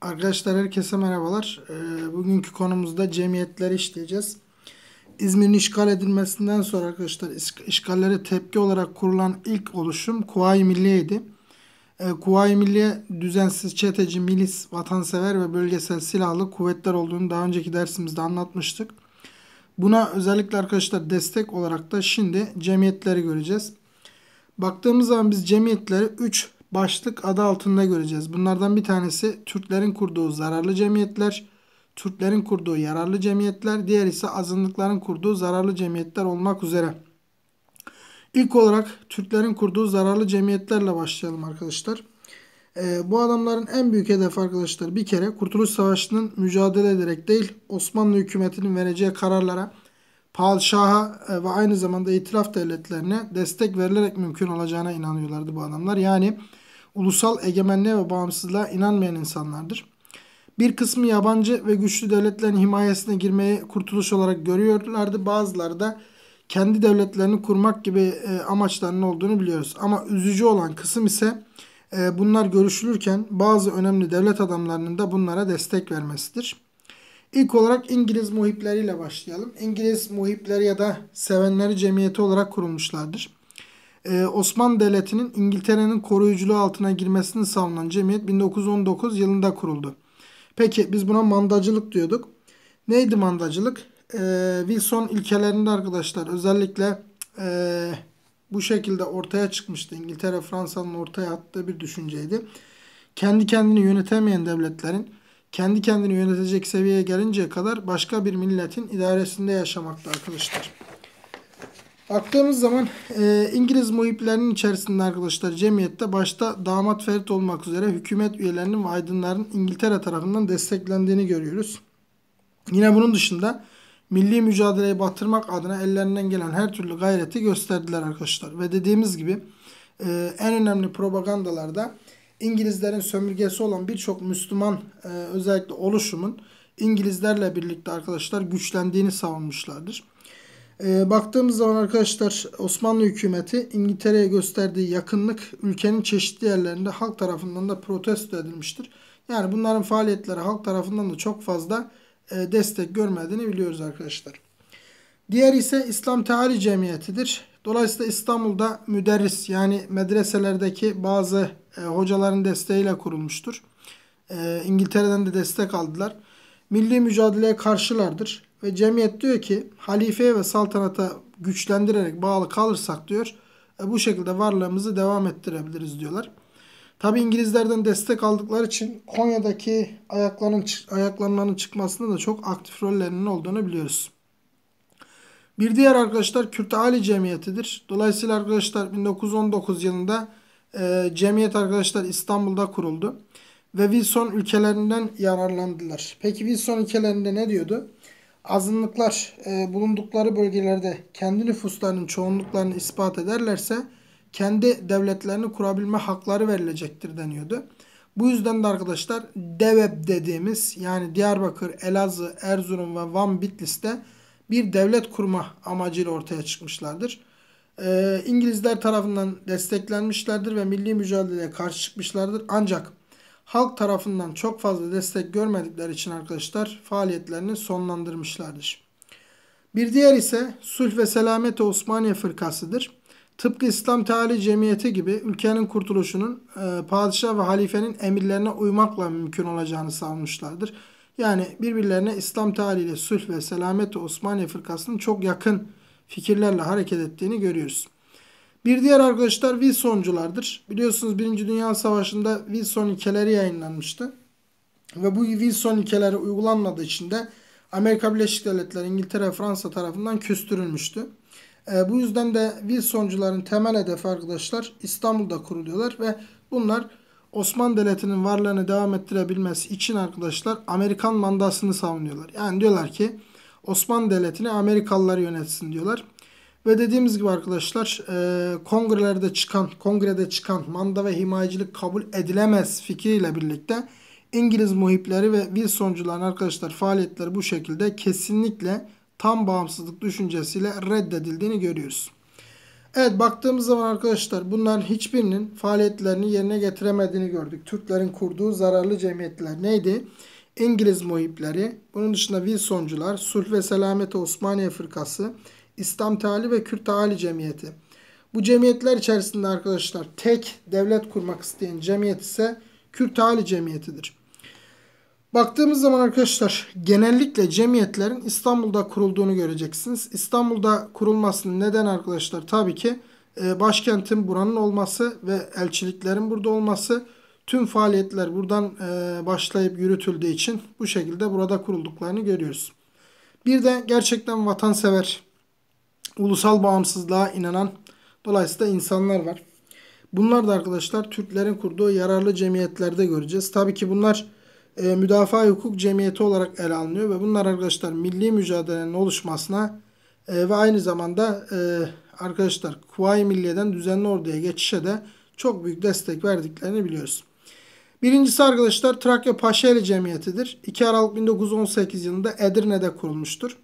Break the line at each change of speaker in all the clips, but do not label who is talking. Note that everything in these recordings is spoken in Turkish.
Arkadaşlar herkese merhabalar. Ee, bugünkü konumuzda cemiyetleri işleyeceğiz. İzmir'in işgal edilmesinden sonra arkadaşlar işgallere tepki olarak kurulan ilk oluşum Kuvayi Milliye'ydi. Ee, Kuvayi Milliye düzensiz çeteci, milis, vatansever ve bölgesel silahlı kuvvetler olduğunu daha önceki dersimizde anlatmıştık. Buna özellikle arkadaşlar destek olarak da şimdi cemiyetleri göreceğiz. Baktığımız zaman biz cemiyetleri 3 başlık adı altında göreceğiz. Bunlardan bir tanesi Türklerin kurduğu zararlı cemiyetler, Türklerin kurduğu yararlı cemiyetler, diğer ise azınlıkların kurduğu zararlı cemiyetler olmak üzere. İlk olarak Türklerin kurduğu zararlı cemiyetlerle başlayalım arkadaşlar. Ee, bu adamların en büyük hedefi arkadaşlar bir kere Kurtuluş Savaşı'nın mücadele ederek değil Osmanlı hükümetinin vereceği kararlara padişaha e, ve aynı zamanda itiraf devletlerine destek verilerek mümkün olacağına inanıyorlardı bu adamlar. Yani ulusal egemenliğe ve bağımsızlığa inanmayan insanlardır. Bir kısmı yabancı ve güçlü devletlerin himayesine girmeyi kurtuluş olarak görüyorlardı. Bazıları da kendi devletlerini kurmak gibi e, amaçlarının olduğunu biliyoruz. Ama üzücü olan kısım ise e, bunlar görüşülürken bazı önemli devlet adamlarının da bunlara destek vermesidir. İlk olarak İngiliz muhipleriyle başlayalım. İngiliz muhipleri ya da sevenleri cemiyeti olarak kurulmuşlardır. Ee, Osmanlı Devleti'nin İngiltere'nin koruyuculuğu altına girmesini savunan cemiyet 1919 yılında kuruldu. Peki biz buna mandacılık diyorduk. Neydi mandacılık? Ee, Wilson ilkelerinde arkadaşlar özellikle e, bu şekilde ortaya çıkmıştı. İngiltere Fransa'nın ortaya attığı bir düşünceydi. Kendi kendini yönetemeyen devletlerin kendi kendini yönetecek seviyeye gelinceye kadar başka bir milletin idaresinde yaşamakta arkadaşlar. Baktığımız zaman e, İngiliz muhiplerinin içerisinde arkadaşlar cemiyette başta damat Ferit olmak üzere hükümet üyelerinin ve aydınların İngiltere tarafından desteklendiğini görüyoruz. Yine bunun dışında milli mücadeleyi batırmak adına ellerinden gelen her türlü gayreti gösterdiler arkadaşlar. Ve dediğimiz gibi e, en önemli propagandalarda İngilizlerin sömürgesi olan birçok Müslüman e, özellikle oluşumun İngilizlerle birlikte arkadaşlar güçlendiğini savunmuşlardır. E, baktığımız zaman arkadaşlar Osmanlı hükümeti İngiltere'ye gösterdiği yakınlık ülkenin çeşitli yerlerinde halk tarafından da protesto edilmiştir. Yani bunların faaliyetleri halk tarafından da çok fazla e, destek görmediğini biliyoruz arkadaşlar. Diğer ise İslam Teali Cemiyeti'dir. Dolayısıyla İstanbul'da müderris yani medreselerdeki bazı e, hocaların desteğiyle kurulmuştur. E, İngiltere'den de destek aldılar. Milli mücadeleye karşılardır. Ve cemiyet diyor ki halifeye ve saltanata güçlendirerek bağlı kalırsak diyor e, bu şekilde varlığımızı devam ettirebiliriz diyorlar. Tabi İngilizlerden destek aldıkları için Konya'daki ayakların, ayaklanmanın çıkmasında da çok aktif rollerinin olduğunu biliyoruz. Bir diğer arkadaşlar Kürt Ali Cemiyeti'dir. Dolayısıyla arkadaşlar 1919 yılında ee, cemiyet arkadaşlar İstanbul'da kuruldu. Ve Wilson ülkelerinden yararlandılar. Peki Wilson ülkelerinde ne diyordu? Azınlıklar e, bulundukları bölgelerde kendi nüfuslarının çoğunluklarını ispat ederlerse kendi devletlerini kurabilme hakları verilecektir deniyordu. Bu yüzden de arkadaşlar DEVEB dediğimiz yani Diyarbakır, Elazığ, Erzurum ve Van Bitlis'te bir devlet kurma amacıyla ortaya çıkmışlardır e, İngilizler tarafından desteklenmişlerdir ve milli mücadeleye karşı çıkmışlardır. Ancak halk tarafından çok fazla destek görmedikleri için arkadaşlar faaliyetlerini sonlandırmışlardır. Bir diğer ise Sulh ve Selamete Osmaniye Fırkası'dır. Tıpkı İslam Tali Cemiyeti gibi ülkenin kurtuluşunun e, padişah ve halifenin emirlerine uymakla mümkün olacağını savunmuşlardır. Yani birbirlerine İslam tarihiyle sulh ve Selamete Osmanlı fırkasının çok yakın fikirlerle hareket ettiğini görüyoruz. Bir diğer arkadaşlar Wilsonculardır. Biliyorsunuz Birinci Dünya Savaşı'nda Wilson ilkeleri yayınlanmıştı. Ve bu Wilson ilkeleri uygulanmadığı için de Amerika Birleşik Devletleri, İngiltere ve Fransa tarafından küstürülmüştü. E, bu yüzden de Wilsoncuların temel hedefi arkadaşlar İstanbul'da kuruluyorlar ve bunlar Osmanlı Devleti'nin varlığını devam ettirebilmesi için arkadaşlar Amerikan mandasını savunuyorlar. Yani diyorlar ki Osmanlı Devleti'ni Amerikalılar yönetsin diyorlar. Ve dediğimiz gibi arkadaşlar e, kongrelerde çıkan, kongrede çıkan manda ve himayecilik kabul edilemez fikriyle birlikte İngiliz muhipleri ve Wilsoncuların arkadaşlar faaliyetleri bu şekilde kesinlikle tam bağımsızlık düşüncesiyle reddedildiğini görüyoruz. Evet baktığımız zaman arkadaşlar bunların hiçbirinin faaliyetlerini yerine getiremediğini gördük. Türklerin kurduğu zararlı cemiyetler neydi? İngiliz muhipleri, bunun dışında Wilsoncular, Sulh ve Selameti Osmaniye Fırkası, İslam Tali ve Kürt Tali Cemiyeti. Bu cemiyetler içerisinde arkadaşlar tek devlet kurmak isteyen cemiyet ise Kürt Tali Cemiyeti'dir. Baktığımız zaman arkadaşlar genellikle cemiyetlerin İstanbul'da kurulduğunu göreceksiniz. İstanbul'da kurulmasının neden arkadaşlar tabii ki e, başkentin buranın olması ve elçiliklerin burada olması Tüm faaliyetler buradan e, başlayıp yürütüldüğü için bu şekilde burada kurulduklarını görüyoruz. Bir de gerçekten vatansever, ulusal bağımsızlığa inanan dolayısıyla insanlar var. Bunlar da arkadaşlar Türklerin kurduğu yararlı cemiyetlerde göreceğiz. Tabii ki bunlar e, müdafaa hukuk cemiyeti olarak ele alınıyor ve bunlar arkadaşlar milli mücadelenin oluşmasına e, ve aynı zamanda e, arkadaşlar Kuvayi Milliye'den düzenli orduya geçişe de çok büyük destek verdiklerini biliyoruz. Birincisi arkadaşlar Trakya Paşaeli Cemiyeti'dir. 2 Aralık 1918 yılında Edirne'de kurulmuştur.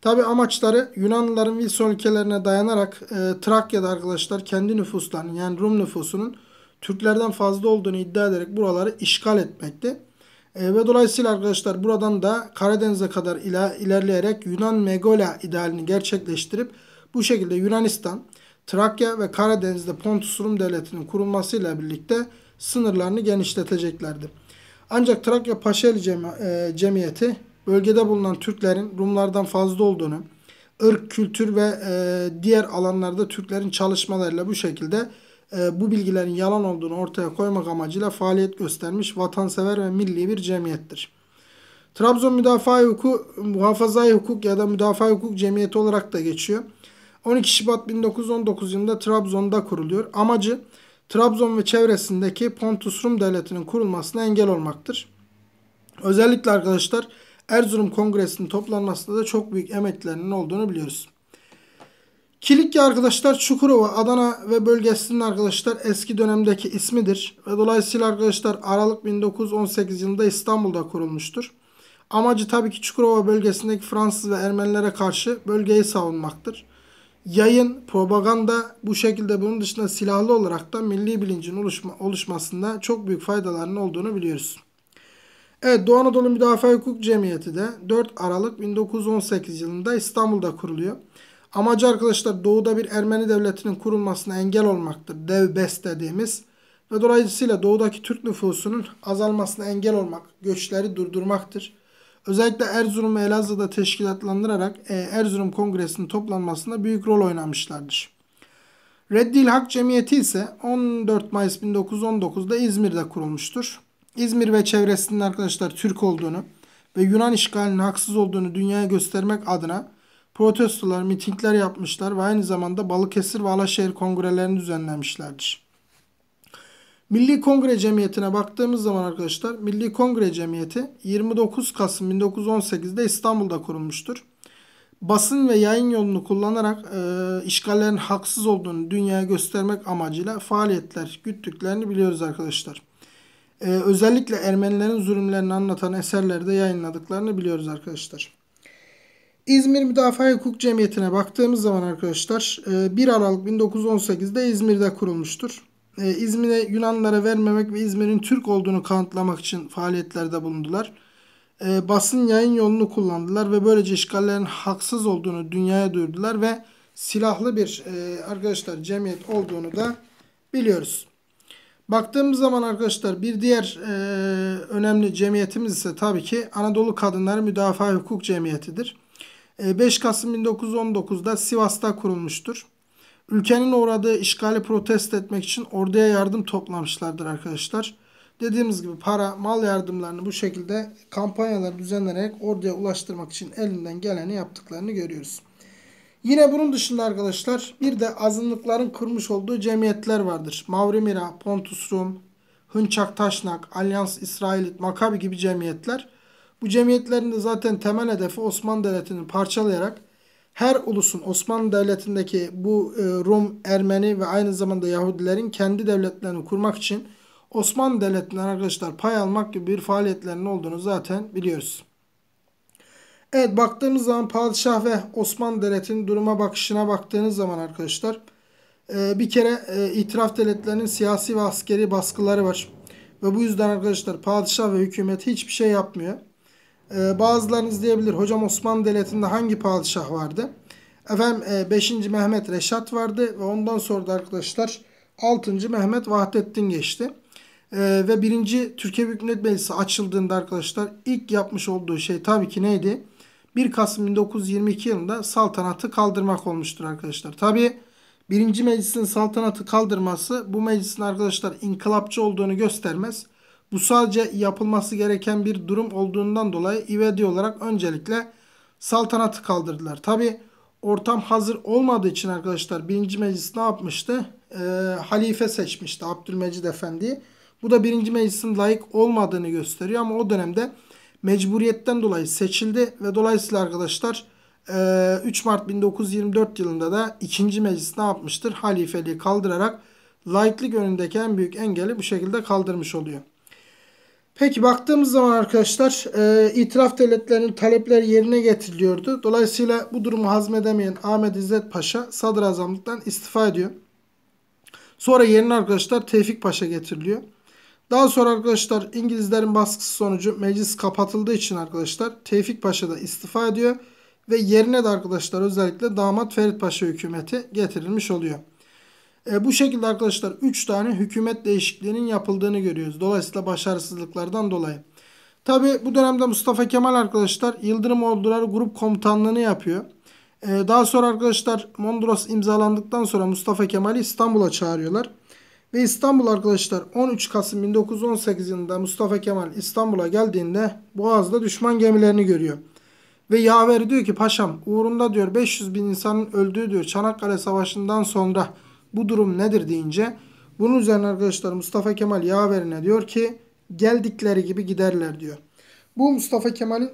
Tabi amaçları Yunanlıların Wilson ülkelerine dayanarak e, Trakya'da arkadaşlar kendi nüfuslarının yani Rum nüfusunun Türklerden fazla olduğunu iddia ederek buraları işgal etmekte E, ve dolayısıyla arkadaşlar buradan da Karadeniz'e kadar ilerleyerek Yunan Megola idealini gerçekleştirip bu şekilde Yunanistan, Trakya ve Karadeniz'de Pontus Rum Devleti'nin kurulmasıyla birlikte sınırlarını genişleteceklerdi. Ancak Trakya Paşaeli e, Cemiyeti bölgede bulunan Türklerin Rumlardan fazla olduğunu, ırk, kültür ve e, diğer alanlarda Türklerin çalışmalarıyla bu şekilde e, bu bilgilerin yalan olduğunu ortaya koymak amacıyla faaliyet göstermiş vatansever ve milli bir cemiyettir. Trabzon Müdafaa Hukuk, Muhafazai Hukuk ya da Müdafaa Hukuk Cemiyeti olarak da geçiyor. 12 Şubat 1919 yılında Trabzon'da kuruluyor. Amacı Trabzon ve çevresindeki Pontus Rum Devleti'nin kurulmasına engel olmaktır. Özellikle arkadaşlar Erzurum Kongresi'nin toplanmasında da çok büyük emeklerinin olduğunu biliyoruz. Kilikya arkadaşlar Çukurova, Adana ve bölgesinin arkadaşlar eski dönemdeki ismidir. Ve dolayısıyla arkadaşlar Aralık 1918 yılında İstanbul'da kurulmuştur. Amacı tabii ki Çukurova bölgesindeki Fransız ve Ermenilere karşı bölgeyi savunmaktır yayın, propaganda bu şekilde bunun dışında silahlı olarak da milli bilincin oluşma, oluşmasında çok büyük faydalarının olduğunu biliyoruz. Evet Doğu Anadolu Müdafaa Hukuk Cemiyeti de 4 Aralık 1918 yılında İstanbul'da kuruluyor. Amacı arkadaşlar doğuda bir Ermeni devletinin kurulmasına engel olmaktır. Devbes dediğimiz ve dolayısıyla doğudaki Türk nüfusunun azalmasına engel olmak, göçleri durdurmaktır. Özellikle Erzurum ve Elazığ'da teşkilatlandırarak e, Erzurum Kongresi'nin toplanmasında büyük rol oynamışlardır. Reddil Hak Cemiyeti ise 14 Mayıs 1919'da İzmir'de kurulmuştur. İzmir ve çevresinin arkadaşlar Türk olduğunu ve Yunan işgalinin haksız olduğunu dünyaya göstermek adına protestolar, mitingler yapmışlar ve aynı zamanda Balıkesir ve Alaşehir kongrelerini düzenlemişlerdir. Milli Kongre Cemiyeti'ne baktığımız zaman arkadaşlar Milli Kongre Cemiyeti 29 Kasım 1918'de İstanbul'da kurulmuştur. Basın ve yayın yolunu kullanarak e, işgallerin haksız olduğunu dünyaya göstermek amacıyla faaliyetler güttüklerini biliyoruz arkadaşlar. E, özellikle Ermenilerin zulümlerini anlatan eserlerde yayınladıklarını biliyoruz arkadaşlar. İzmir Müdafaa Hukuk Cemiyeti'ne baktığımız zaman arkadaşlar 1 e, Aralık 1918'de İzmir'de kurulmuştur e, İzmir'e Yunanlara vermemek ve İzmir'in Türk olduğunu kanıtlamak için faaliyetlerde bulundular. E, basın yayın yolunu kullandılar ve böylece işgallerin haksız olduğunu dünyaya duyurdular ve silahlı bir e, arkadaşlar cemiyet olduğunu da biliyoruz. Baktığımız zaman arkadaşlar bir diğer e, önemli cemiyetimiz ise tabii ki Anadolu Kadınları Müdafaa Hukuk Cemiyeti'dir. E, 5 Kasım 1919'da Sivas'ta kurulmuştur. Ülkenin uğradığı işgali protest etmek için orduya yardım toplamışlardır arkadaşlar. Dediğimiz gibi para, mal yardımlarını bu şekilde kampanyalar düzenlenerek orduya ulaştırmak için elinden geleni yaptıklarını görüyoruz. Yine bunun dışında arkadaşlar bir de azınlıkların kurmuş olduğu cemiyetler vardır. Mavrimira, Pontus Rum, Hınçak Taşnak, Alyans İsrailit, Makabi gibi cemiyetler. Bu cemiyetlerin de zaten temel hedefi Osmanlı Devleti'ni parçalayarak her ulusun Osmanlı Devleti'ndeki bu e, Rum, Ermeni ve aynı zamanda Yahudilerin kendi devletlerini kurmak için Osmanlı Devleti'nden arkadaşlar pay almak gibi bir faaliyetlerinin olduğunu zaten biliyoruz. Evet baktığımız zaman padişah ve Osmanlı Devleti'nin duruma bakışına baktığınız zaman arkadaşlar e, bir kere e, itiraf devletlerinin siyasi ve askeri baskıları var. Ve bu yüzden arkadaşlar padişah ve hükümet hiçbir şey yapmıyor. Ee, bazılarınız diyebilir hocam Osmanlı Devleti'nde hangi padişah vardı? Efendim e, 5. Mehmet Reşat vardı ve ondan sonra da arkadaşlar 6. Mehmet Vahdettin geçti. Ee, ve 1. Türkiye Büyük Millet Meclisi açıldığında arkadaşlar ilk yapmış olduğu şey tabii ki neydi? 1 Kasım 1922 yılında saltanatı kaldırmak olmuştur arkadaşlar. tabii 1. meclisin saltanatı kaldırması bu meclisin arkadaşlar inkılapçı olduğunu göstermez. Bu sadece yapılması gereken bir durum olduğundan dolayı ivedi olarak öncelikle saltanatı kaldırdılar. Tabi ortam hazır olmadığı için arkadaşlar birinci meclis ne yapmıştı? E, halife seçmişti Abdülmecid Efendi'yi. Bu da birinci meclisin layık olmadığını gösteriyor ama o dönemde mecburiyetten dolayı seçildi ve dolayısıyla arkadaşlar 3 e, Mart 1924 yılında da ikinci meclis ne yapmıştır? Halifeliği kaldırarak laiklik önündeki en büyük engeli bu şekilde kaldırmış oluyor. Peki baktığımız zaman arkadaşlar e, itiraf devletlerinin talepleri yerine getiriliyordu. Dolayısıyla bu durumu hazmedemeyen Ahmet İzzet Paşa sadrazamlıktan istifa ediyor. Sonra yerine arkadaşlar Tevfik Paşa getiriliyor. Daha sonra arkadaşlar İngilizlerin baskısı sonucu meclis kapatıldığı için arkadaşlar Tevfik Paşa da istifa ediyor. Ve yerine de arkadaşlar özellikle damat Ferit Paşa hükümeti getirilmiş oluyor. E, bu şekilde arkadaşlar 3 tane hükümet değişikliğinin yapıldığını görüyoruz. Dolayısıyla başarısızlıklardan dolayı. Tabi bu dönemde Mustafa Kemal arkadaşlar Yıldırım Orduları Grup Komutanlığı'nı yapıyor. E, daha sonra arkadaşlar Mondros imzalandıktan sonra Mustafa Kemal'i İstanbul'a çağırıyorlar. Ve İstanbul arkadaşlar 13 Kasım 1918 yılında Mustafa Kemal İstanbul'a geldiğinde Boğaz'da düşman gemilerini görüyor. Ve Yaver diyor ki paşam uğrunda diyor 500 bin insanın öldüğü diyor Çanakkale Savaşı'ndan sonra bu durum nedir deyince bunun üzerine arkadaşlar Mustafa Kemal yaverine diyor ki geldikleri gibi giderler diyor. Bu Mustafa Kemal'in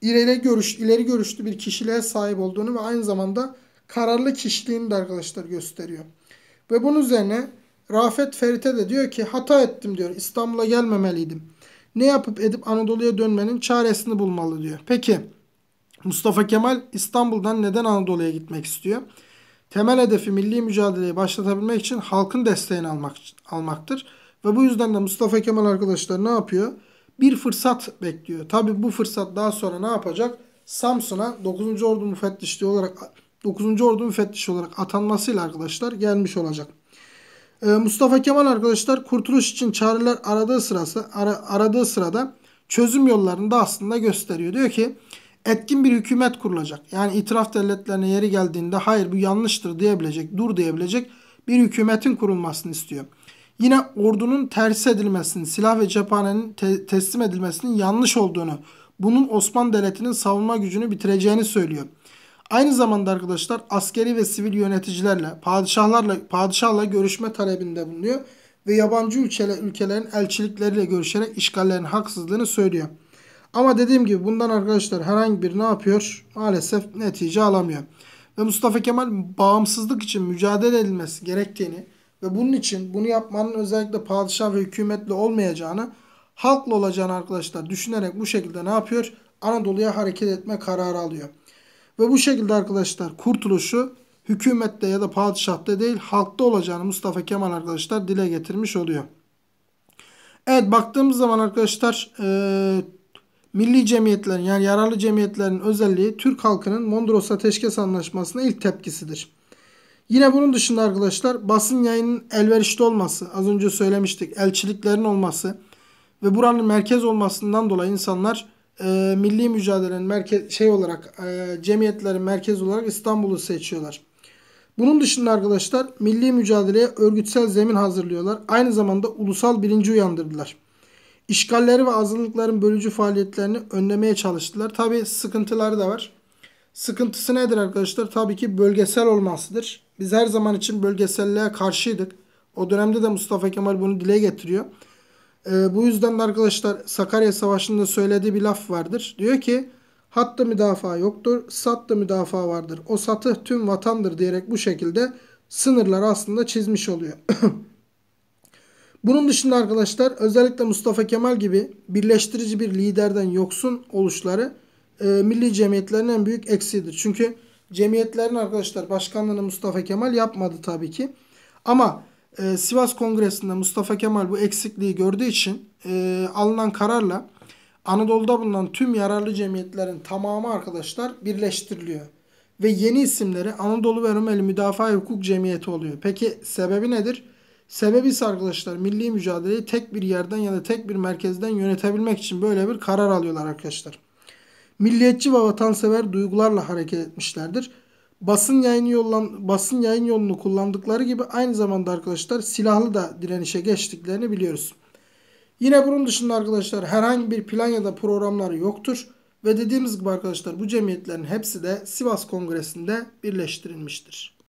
ileri görüş ileri görüşlü bir kişiliğe sahip olduğunu ve aynı zamanda kararlı kişiliğini de arkadaşlar gösteriyor. Ve bunun üzerine Rafet Ferit'e de diyor ki hata ettim diyor. İstanbul'a gelmemeliydim. Ne yapıp edip Anadolu'ya dönmenin çaresini bulmalı diyor. Peki Mustafa Kemal İstanbul'dan neden Anadolu'ya gitmek istiyor? temel hedefi milli mücadeleyi başlatabilmek için halkın desteğini almak almaktır. Ve bu yüzden de Mustafa Kemal arkadaşlar ne yapıyor? Bir fırsat bekliyor. Tabi bu fırsat daha sonra ne yapacak? Samsun'a 9. Ordu müfettişliği olarak 9. Ordu müfettişi olarak atanmasıyla arkadaşlar gelmiş olacak. Ee, Mustafa Kemal arkadaşlar kurtuluş için çareler aradığı sırası ara, aradığı sırada çözüm yollarını da aslında gösteriyor. Diyor ki etkin bir hükümet kurulacak. Yani itiraf devletlerine yeri geldiğinde hayır bu yanlıştır diyebilecek, dur diyebilecek bir hükümetin kurulmasını istiyor. Yine ordunun terhis edilmesinin, silah ve cephanenin te- teslim edilmesinin yanlış olduğunu, bunun Osmanlı Devleti'nin savunma gücünü bitireceğini söylüyor. Aynı zamanda arkadaşlar askeri ve sivil yöneticilerle, padişahlarla, padişahla görüşme talebinde bulunuyor ve yabancı ülkeler, ülkelerin elçilikleriyle görüşerek işgallerin haksızlığını söylüyor. Ama dediğim gibi bundan arkadaşlar herhangi bir ne yapıyor? Maalesef netice alamıyor. Ve Mustafa Kemal bağımsızlık için mücadele edilmesi gerektiğini ve bunun için bunu yapmanın özellikle padişah ve hükümetle olmayacağını halkla olacağını arkadaşlar düşünerek bu şekilde ne yapıyor? Anadolu'ya hareket etme kararı alıyor. Ve bu şekilde arkadaşlar kurtuluşu hükümette ya da padişahta değil halkta olacağını Mustafa Kemal arkadaşlar dile getirmiş oluyor. Evet baktığımız zaman arkadaşlar e, milli cemiyetlerin yani yararlı cemiyetlerin özelliği Türk halkının Mondros Ateşkes Anlaşması'na ilk tepkisidir. Yine bunun dışında arkadaşlar basın yayının elverişli olması, az önce söylemiştik elçiliklerin olması ve buranın merkez olmasından dolayı insanlar e, milli mücadelenin merkez şey olarak e, cemiyetlerin merkez olarak İstanbul'u seçiyorlar. Bunun dışında arkadaşlar milli mücadeleye örgütsel zemin hazırlıyorlar. Aynı zamanda ulusal bilinci uyandırdılar. İşgalleri ve azınlıkların bölücü faaliyetlerini önlemeye çalıştılar. Tabi sıkıntıları da var. Sıkıntısı nedir arkadaşlar? Tabii ki bölgesel olmasıdır. Biz her zaman için bölgeselliğe karşıydık. O dönemde de Mustafa Kemal bunu dile getiriyor. Ee, bu yüzden de arkadaşlar Sakarya Savaşı'nda söylediği bir laf vardır. Diyor ki hatta müdafaa yoktur, satta müdafaa vardır. O satı tüm vatandır diyerek bu şekilde sınırları aslında çizmiş oluyor. Bunun dışında arkadaşlar özellikle Mustafa Kemal gibi birleştirici bir liderden yoksun oluşları e, milli cemiyetlerin en büyük eksiğidir. Çünkü cemiyetlerin arkadaşlar başkanlığını Mustafa Kemal yapmadı tabii ki. Ama e, Sivas Kongresi'nde Mustafa Kemal bu eksikliği gördüğü için e, alınan kararla Anadolu'da bulunan tüm yararlı cemiyetlerin tamamı arkadaşlar birleştiriliyor. Ve yeni isimleri Anadolu ve Rumeli Müdafaa Hukuk Cemiyeti oluyor. Peki sebebi nedir? Sebebi ise arkadaşlar milli mücadeleyi tek bir yerden ya da tek bir merkezden yönetebilmek için böyle bir karar alıyorlar arkadaşlar. Milliyetçi ve vatansever duygularla hareket etmişlerdir. Basın yayın yollan basın yayın yolunu kullandıkları gibi aynı zamanda arkadaşlar silahlı da direnişe geçtiklerini biliyoruz. Yine bunun dışında arkadaşlar herhangi bir plan ya da programları yoktur ve dediğimiz gibi arkadaşlar bu cemiyetlerin hepsi de Sivas Kongresi'nde birleştirilmiştir.